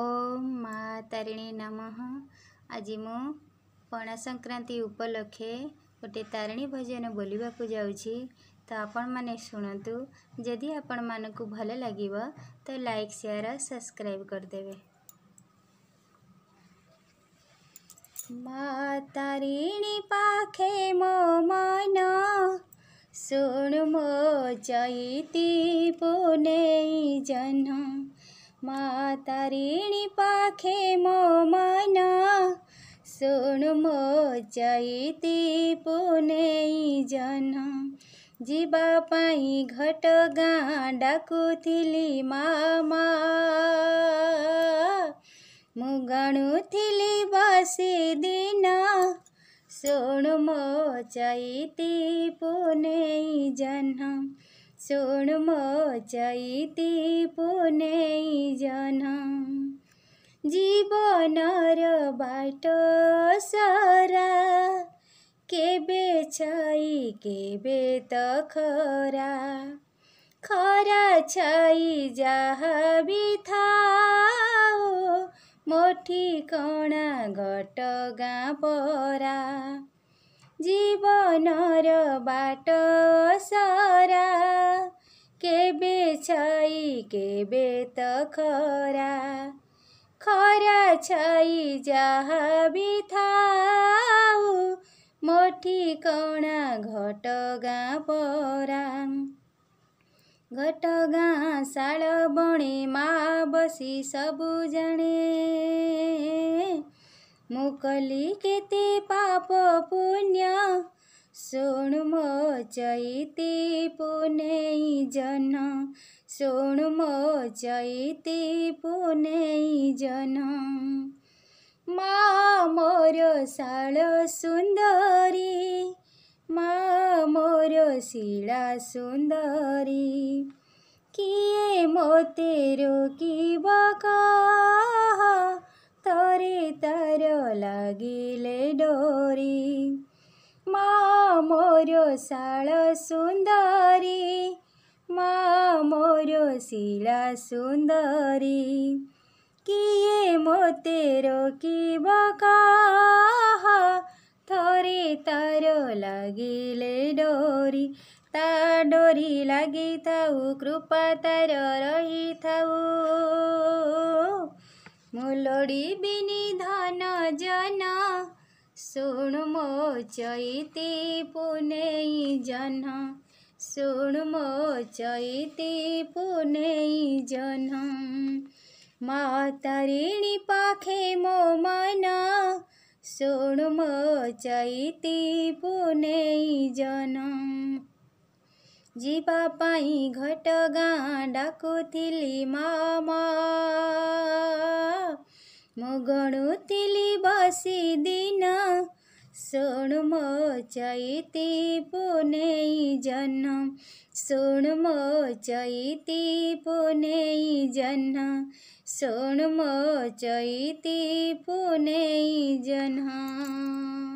ઓમ મા તારીણી નમઃ આજે ମୁଁ ପଣା ସଂକ୍ରାନ୍ତି ଉପଲକ୍ଷେ ଗୋଟେ ତାରିଣୀ ଭଜନ ବୋଲିବାକୁ ଯାଉଛି ତ ଆପଣମାନେ ଶୁଣନ୍ତୁ ଯଦି ଆପଣମାନଙ୍କୁ ଭଲ ଲାଗିବ ତ ଲାଇକ୍ ସେୟାର ସବସ୍କ୍ରାଇବ୍ କରିଦେବେ ମା ତାରିଣୀ ପାଖେ ମୋ ମନ ଶୁଣୁ ମୋ ଚୈତି ପୁନେଇ ଜହ୍ନ मा तारिणी पाखे म मयना सोनु मो चाहि ती पुनेई जन जिबा पाई घट गाडाकु थिली मामा मुगाणु थिली बसी दिन सुन मो चाहि ती पुनेई जन ଶୁଣ ମୋ ଚୈତି ପୁନେଇ ଜନ ଜୀବନର ବାଟ ସରା କେବେ ଛଇ କେବେ ତ ଖରା ଖରା ଛଇ ଯାହା ବି ଥାଉ ମୋଠି କଣା ଘଟ ଗାଁ ପରା ଜୀବନର ବାଟ ସରା के बे छई के बे त खरा खरा छई जाविथाउ मठी कोणा घट गापरा घट गा साळ बणे मा बसी सबु जणे मुकली केते पाप पुण्य सोणुम चैती पुने जन सोणुम चैती पुने जन মা মোর শাল সুন্দরী মা মোর শিলা সুন্দরী কিয়ে মতে রোকিব তরে তার লাগিলে ডোরি মোর শাল সুন্দরী মা মোর শিলা সুন্দরী কিয়ে মতে রকিব কাহ থরে তার লাগিলে ডোরি তা ডোরি লাগি থাউ কৃপা তার রহি থাউ মুলোড়ি বিনি ଶୁଣୁ ମୋ ଚୈତି ପୁନେଇ ଜହ୍ନ ଶୁଣୁ ମୋ ଚୈତି ପୁନେଇ ଜହ୍ନ ମା ତାରିଣୀ ପାଖେ ମୋ ମନ ଶୁଣୁ ମୋ ଚୈତି ପୁନେଇ ଜହ୍ନ ଯିବା ପାଇଁ ଘଟ ଗାଁ ଡାକୁଥିଲି ମାମା ಮೊಗಣು ತಿಳಿ ಬಸಿದಿನ ಸುಣು ಮೋ ಚೈತಿ ಪುನೈ ಜನ್ನ ಸುಣು ಮೋ ಚೈತಿ ಪುನೈ ಜನ್ನ ಸುಣು ಮೋ ಚೈತಿ ಪುನೈ ಜನ್ನ